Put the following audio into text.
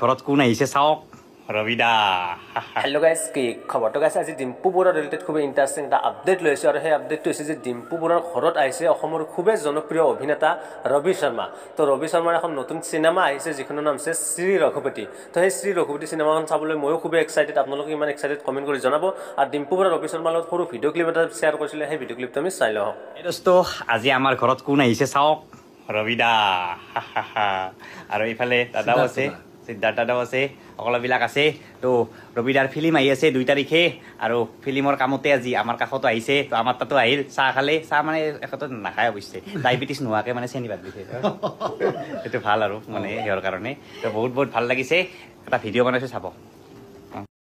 ঘৰত কোন আহিছে চাওক ৰবিদা হেল্ল' গাইজ কি খবৰটো গাইছে আজি ডিম্পু বৰুৱাৰ ৰিলেটেড খুবেই ইণ্টাৰেষ্টিং এটা আপডেট লৈছোঁ আৰু সেই আপডেটটো হৈছে যে ডিম্পু বৰুৱাৰ ঘৰত আহিছে অসমৰ খুবেই জনপ্ৰিয় অভিনেতা ৰবি শৰ্মা তো ৰবি শৰ্মাৰ এখন নতুন চিনেমা আহিছে যিখনৰ নাম আছে শ্ৰী ৰঘুপতি তো সেই শ্ৰী ৰঘুপতি চিনেমাখন চাবলৈ ময়ো খুবেই এক্সাইটেড আপোনালোকে ইমান এক্সাইটেড কমেণ্ট কৰি জনাব আৰু ডিম্পু বৰুৱা ৰবি শৰ্মাৰ লগত সৰু ভিডিঅ' ক্লিপ এটা শ্বেয়াৰ কৰিছিলে সেই ভিডিঅ' ক্লিপটো আমি চাই লওঁ দোস্ত আজি আমাৰ ঘৰত কোন আহিছে চাওক ৰবিদা আৰু এইফালে দাদাও আছে সিদ্ধাৰ্থাও আছে সকলোবিলাক আছে তো ৰবিদাৰ ফিল্ম আহি আছে দুই তাৰিখে আৰু ফিল্মৰ কামতে আজি আমাৰ কাষতো আহিছে তো আমাৰ তাতো আহিল চাহ খালে চাহ মানে একোতো নাখায় অৱশ্যে ডায়েবেটিছ নোহোৱাকৈ মানে চেনি বাদ দিছে সেইটো ভাল আৰু মানে সেইৰ কাৰণে তো বহুত বহুত ভাল লাগিছে এটা ভিডিঅ' বনাইছোঁ চাব